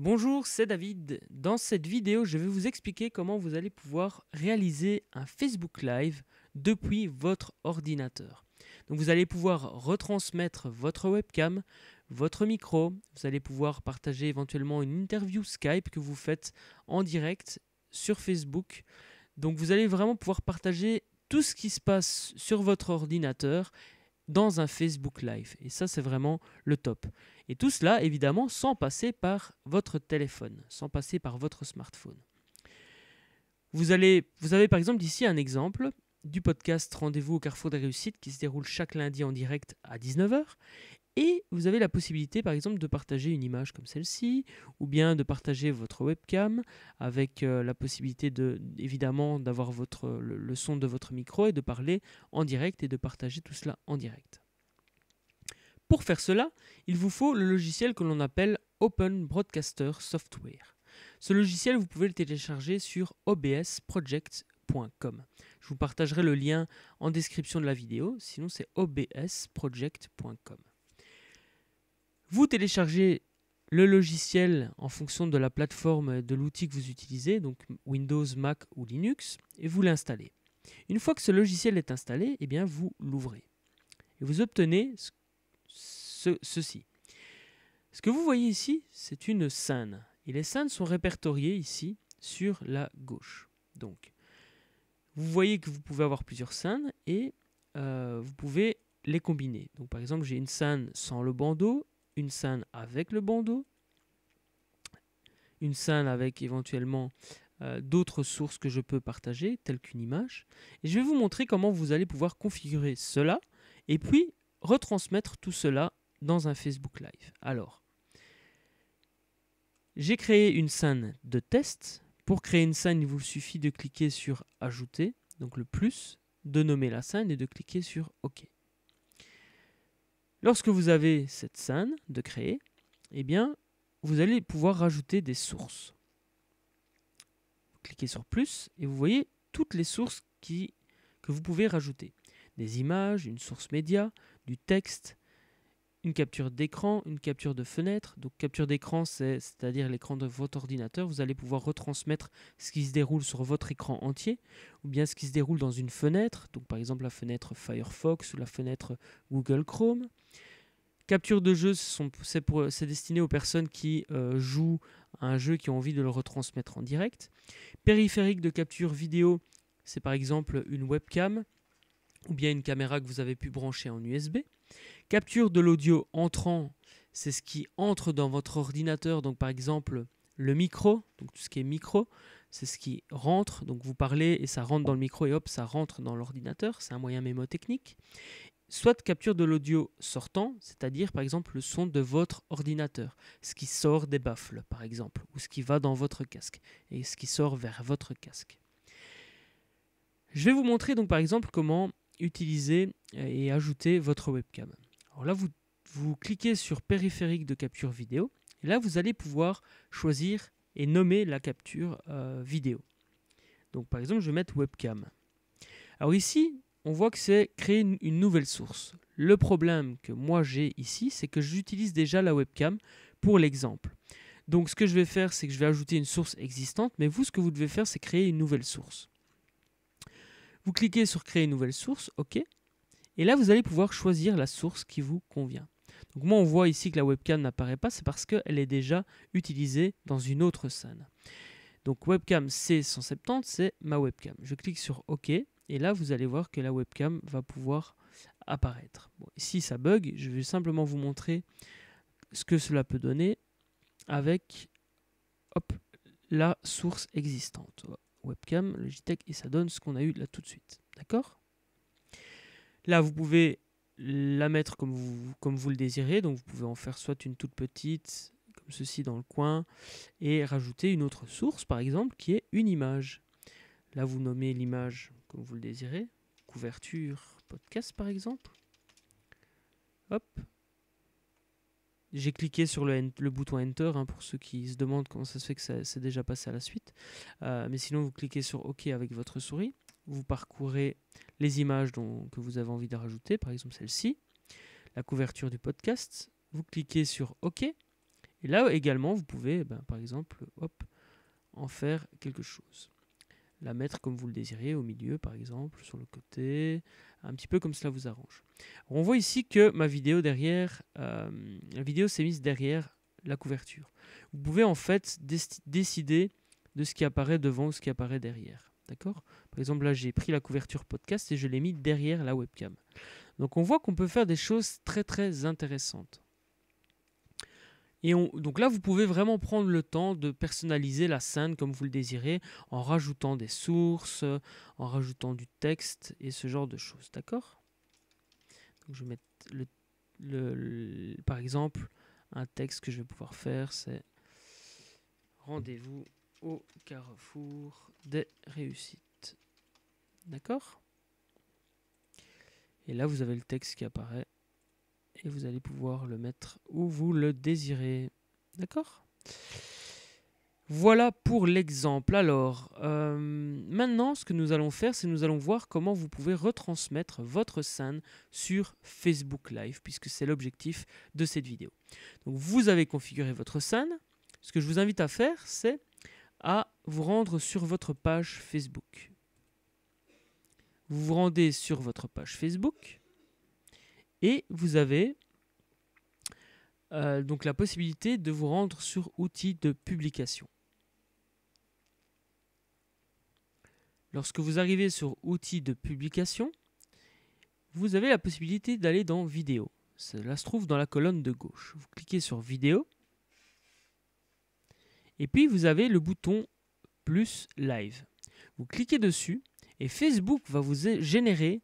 Bonjour, c'est David. Dans cette vidéo, je vais vous expliquer comment vous allez pouvoir réaliser un Facebook Live depuis votre ordinateur. Donc vous allez pouvoir retransmettre votre webcam, votre micro, vous allez pouvoir partager éventuellement une interview Skype que vous faites en direct sur Facebook. Donc vous allez vraiment pouvoir partager tout ce qui se passe sur votre ordinateur dans un Facebook Live. Et ça, c'est vraiment le top. Et tout cela, évidemment, sans passer par votre téléphone, sans passer par votre smartphone. Vous, allez, vous avez par exemple ici un exemple du podcast Rendez-vous au Carrefour des Réussites qui se déroule chaque lundi en direct à 19h et vous avez la possibilité, par exemple, de partager une image comme celle-ci, ou bien de partager votre webcam avec euh, la possibilité, évidemment, d'avoir votre, le, son de votre micro et de parler en direct et de partager tout cela en direct. Pour faire cela, il vous faut le logiciel que l'on appelle Open Broadcaster Software. Ce logiciel, vous pouvez le télécharger sur obsproject.com. Je vous partagerai le lien en description de la vidéo, sinon c'est obsproject.com. Vous téléchargez le logiciel en fonction de la plateforme de l'outil que vous utilisez, donc Windows, Mac ou Linux, et vous l'installez. Une fois que ce logiciel est installé, eh bien vous l'ouvrez. Et vous obtenez ceci. Ce que vous voyez ici, c'est une scène. Et les scènes sont répertoriées ici sur la gauche. Donc, vous voyez que vous pouvez avoir plusieurs scènes et euh, vous pouvez les combiner. Donc, par exemple, j'ai une scène sans le bandeau une scène avec le bandeau, une scène avec éventuellement euh, d'autres sources que je peux partager, telles qu'une image. Et je vais vous montrer comment vous allez pouvoir configurer cela et puis retransmettre tout cela dans un Facebook Live. Alors, j'ai créé une scène de test. Pour créer une scène, il vous suffit de cliquer sur Ajouter, donc le plus, de nommer la scène et de cliquer sur OK. Lorsque vous avez cette scène de créer, eh bien, vous allez pouvoir rajouter des sources. Vous cliquez sur plus et vous voyez toutes les sources qui, que vous pouvez rajouter. Des images, une source média, du texte, une capture d'écran, une capture de fenêtre. Donc capture d'écran, c'est-à-dire l'écran de votre ordinateur. Vous allez pouvoir retransmettre ce qui se déroule sur votre écran entier, ou bien ce qui se déroule dans une fenêtre, donc par exemple la fenêtre Firefox ou la fenêtre Google Chrome. Capture de jeu, c'est destiné aux personnes qui euh, jouent à un jeu qui ont envie de le retransmettre en direct. Périphérique de capture vidéo, c'est par exemple une webcam ou bien une caméra que vous avez pu brancher en USB. Capture de l'audio entrant, c'est ce qui entre dans votre ordinateur, donc par exemple le micro, donc tout ce qui est micro, c'est ce qui rentre, donc vous parlez et ça rentre dans le micro et hop, ça rentre dans l'ordinateur, c'est un moyen mémotechnique. Soit capture de l'audio sortant, c'est-à-dire par exemple le son de votre ordinateur, ce qui sort des baffles par exemple, ou ce qui va dans votre casque et ce qui sort vers votre casque. Je vais vous montrer donc par exemple comment utiliser euh, et ajouter votre webcam. Alors là, vous, vous cliquez sur périphérique de capture vidéo. Et là, vous allez pouvoir choisir et nommer la capture euh, vidéo. Donc par exemple, je vais mettre webcam. Alors ici, on voit que c'est créer une, une, nouvelle source. Le problème que moi j'ai ici, c'est que j'utilise déjà la webcam pour l'exemple. Donc ce que je vais faire, c'est que je vais ajouter une source existante, mais vous, ce que vous devez faire, c'est créer une nouvelle source. Vous cliquez sur créer une nouvelle source, OK. Et là, vous allez pouvoir choisir la source qui vous convient. Donc moi, on voit ici que la webcam n'apparaît pas, c'est parce qu'elle est déjà utilisée dans une autre scène. Donc webcam C170, c'est ma webcam. Je clique sur OK, et là, vous allez voir que la webcam va pouvoir apparaître. Ici si ça bug, je vais simplement vous montrer ce que cela peut donner avec la source existante webcam Logitech et ça donne ce qu'on a eu là tout de suite. D'accord Là, vous pouvez la mettre comme vous, comme vous le désirez. Donc, vous pouvez en faire soit une toute petite, comme ceci dans le coin, et rajouter une autre source, par exemple, qui est une image. Là, vous nommez l'image comme vous le désirez. Couverture podcast, par exemple. Hop, j'ai cliqué sur le, bouton Enter hein, pour ceux qui se demandent comment ça se fait que ça s'est déjà passé à la suite. Euh, mais sinon, vous cliquez sur OK avec votre souris. Vous parcourez les images que vous avez envie de rajouter, par exemple celle-ci, la couverture du podcast. Vous cliquez sur OK. Et là également, vous pouvez, eh ben, par exemple, en faire quelque chose. La mettre comme vous le désirez, au milieu, par exemple, sur le côté, un petit peu comme cela vous arrange. on voit ici que ma vidéo derrière, euh, la vidéo s'est mise derrière la couverture. Vous pouvez en fait décider de ce qui apparaît devant ou ce qui apparaît derrière. D'accord Par exemple, là, j'ai pris la couverture podcast et je l'ai mis derrière la webcam. Donc, on voit qu'on peut faire des choses très très intéressantes. Et donc là, vous pouvez vraiment prendre le temps de personnaliser la scène comme vous le désirez, en rajoutant des sources, en rajoutant du texte et ce genre de choses, d'accord je vais mettre par exemple un texte que je vais pouvoir faire, c'est rendez-vous au carrefour des réussites, d'accord Et là, vous avez le texte qui apparaît et vous allez pouvoir le mettre où vous le désirez. D'accord voilà pour l'exemple. Alors, euh, maintenant, ce que nous allons faire, c'est nous allons voir comment vous pouvez retransmettre votre scène sur Facebook Live, puisque c'est l'objectif de cette vidéo. Donc, vous avez configuré votre scène. Ce que je vous invite à faire, c'est à vous rendre sur votre page Facebook. Vous vous rendez sur votre page Facebook. Et vous avez euh, donc la possibilité de vous rendre sur outils de publication. Lorsque vous arrivez sur outils de publication, vous avez la possibilité d'aller dans vidéo. Cela se trouve dans la colonne de gauche. Vous cliquez sur vidéo. Et puis vous avez le bouton plus live. Vous cliquez dessus et Facebook va vous générer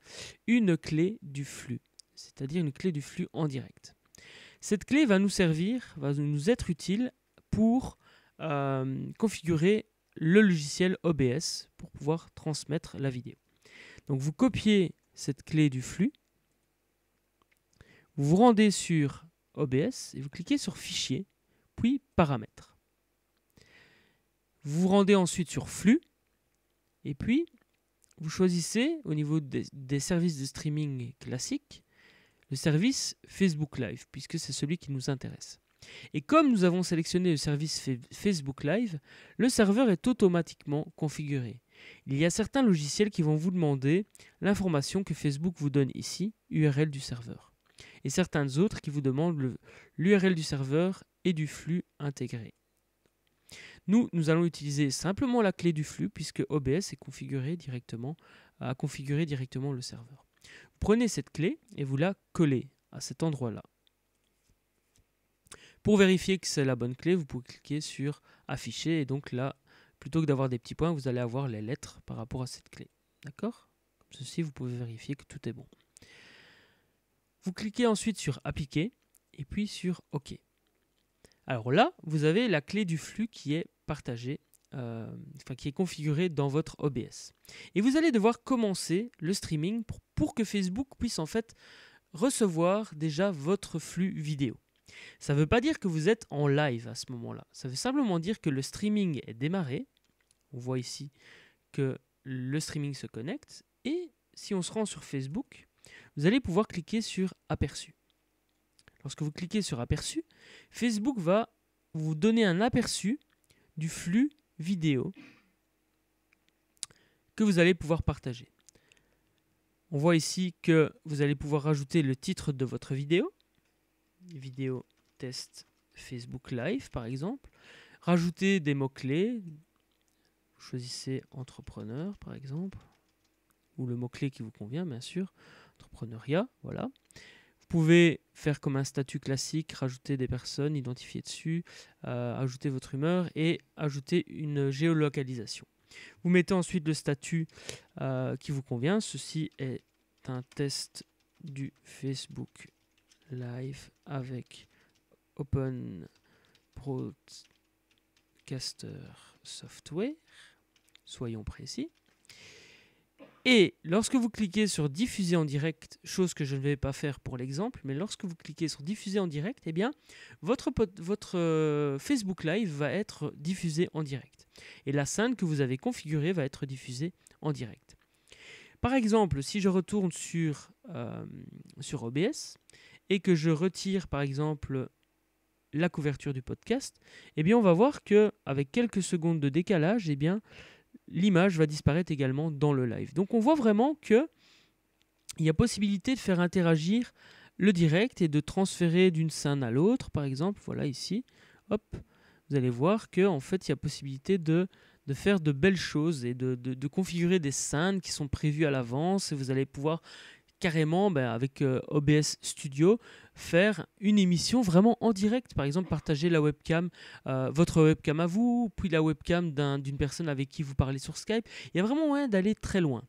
une clé du flux c'est-à-dire une clé du flux en direct. Cette clé va nous servir, va nous être utile pour euh, configurer le logiciel OBS pour pouvoir transmettre la vidéo. Donc vous copiez cette clé du flux, vous vous rendez sur OBS et vous cliquez sur Fichier, puis Paramètres. Vous vous rendez ensuite sur Flux et puis vous choisissez au niveau des services de streaming classiques le service Facebook Live, puisque c'est celui qui nous intéresse. Et comme nous avons sélectionné le service Facebook Live, le serveur est automatiquement configuré. Il y a certains logiciels qui vont vous demander l'information que Facebook vous donne ici, URL du serveur, et certains autres qui vous demandent l'URL du serveur et du flux intégré. Nous, nous allons utiliser simplement la clé du flux puisque OBS est configuré directement, a configuré directement le serveur prenez cette clé et vous la collez à cet endroit-là. Pour vérifier que c'est la bonne clé, vous pouvez cliquer sur afficher et donc là, plutôt que d'avoir des petits points, vous allez avoir les lettres par rapport à cette clé. D'accord Comme ceci, vous pouvez vérifier que tout est bon. Vous cliquez ensuite sur appliquer et puis sur OK. Alors là, vous avez la clé du flux qui est partagée, euh, enfin qui est configurée dans votre OBS. Et vous allez devoir commencer le streaming pour pour que Facebook puisse en fait recevoir déjà votre flux vidéo. Ça ne veut pas dire que vous êtes en live à ce moment-là. Ça veut simplement dire que le streaming est démarré. On voit ici que le streaming se connecte. Et si on se rend sur Facebook, vous allez pouvoir cliquer sur Aperçu. Lorsque vous cliquez sur Aperçu, Facebook va vous donner un aperçu du flux vidéo que vous allez pouvoir partager. On voit ici que vous allez pouvoir rajouter le titre de votre vidéo. Vidéo test Facebook Live, par exemple. Rajouter des mots-clés. Choisissez entrepreneur, par exemple. Ou le mot-clé qui vous convient, bien sûr. Entrepreneuriat, voilà. Vous pouvez faire comme un statut classique, rajouter des personnes, identifier dessus, euh, ajouter votre humeur et ajouter une géolocalisation. Vous mettez ensuite le statut euh, qui vous convient. Ceci est un test du Facebook Live avec Open Broadcaster Software. Soyons précis. Et lorsque vous cliquez sur diffuser en direct, chose que je ne vais pas faire pour l'exemple, mais lorsque vous cliquez sur diffuser en direct, eh bien, votre, euh, Facebook Live va être diffusé en direct. Et la scène que vous avez configurée va être diffusée en direct. Par exemple, si je retourne sur, euh, sur OBS et que je retire par exemple la couverture du podcast, eh bien on va voir que avec quelques secondes de décalage, eh bien l'image va disparaître également dans le live. Donc on voit vraiment que il y a possibilité de faire interagir le direct et de transférer d'une scène à l'autre, par exemple, voilà ici, hop, vous allez voir que en fait il y a possibilité de, faire de belles choses et de, configurer des scènes qui sont prévues à l'avance vous allez pouvoir carrément, ben, avec euh, OBS Studio, faire une émission vraiment en direct. Par exemple, partager la webcam, euh, votre webcam à vous, puis la webcam d'une personne avec qui vous parlez sur Skype. Il y a vraiment moyen d'aller très loin.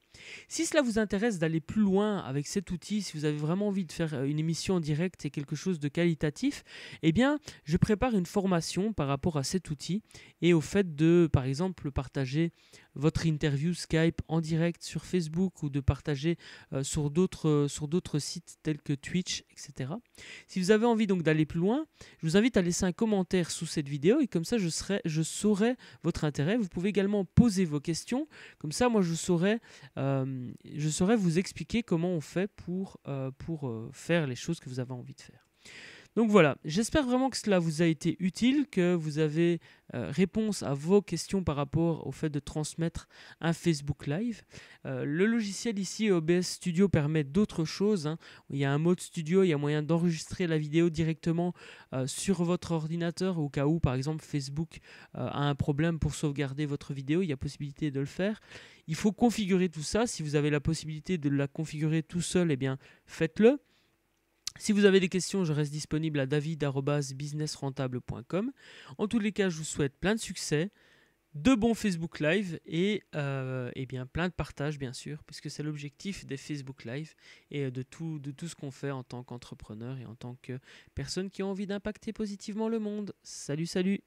Si cela vous intéresse d'aller plus loin avec cet outil, si vous avez vraiment envie de faire euh, une émission en direct et quelque chose de qualitatif, eh bien, je prépare une formation par rapport à cet outil et au fait de, par exemple, partager votre interview Skype en direct sur Facebook ou de partager euh, d'autres sur d'autres sites tels que Twitch, etc. Si vous avez envie donc d'aller plus loin, je vous invite à laisser un commentaire sous cette vidéo et comme ça je, saurai votre intérêt. Vous pouvez également poser vos questions, comme ça moi je saurai, euh, je vous expliquer comment on fait pour, euh, euh, faire les choses que vous avez envie de faire. Donc voilà, j'espère vraiment que cela vous a été utile, que vous avez euh, réponse à vos questions par rapport au fait de transmettre un Facebook Live. Euh, le logiciel ici, OBS Studio, permet d'autres choses. Hein. Il y a un mode studio, il y a moyen d'enregistrer la vidéo directement euh, sur votre ordinateur au cas où, par exemple, Facebook a un problème pour sauvegarder votre vidéo. Il y a possibilité de le faire. Il faut configurer tout ça. Si vous avez la possibilité de la configurer tout seul, eh bien, faites-le. Si vous avez des questions, je reste disponible à david.businessrentable.com. En tous les cas, je vous souhaite plein de succès, de bons Facebook Live et, euh, eh bien plein de partage, bien sûr, puisque c'est l'objectif des Facebook Live et de tout, de tout ce qu'on fait en tant qu'entrepreneur et en tant que personne qui a envie d'impacter positivement le monde. Salut, salut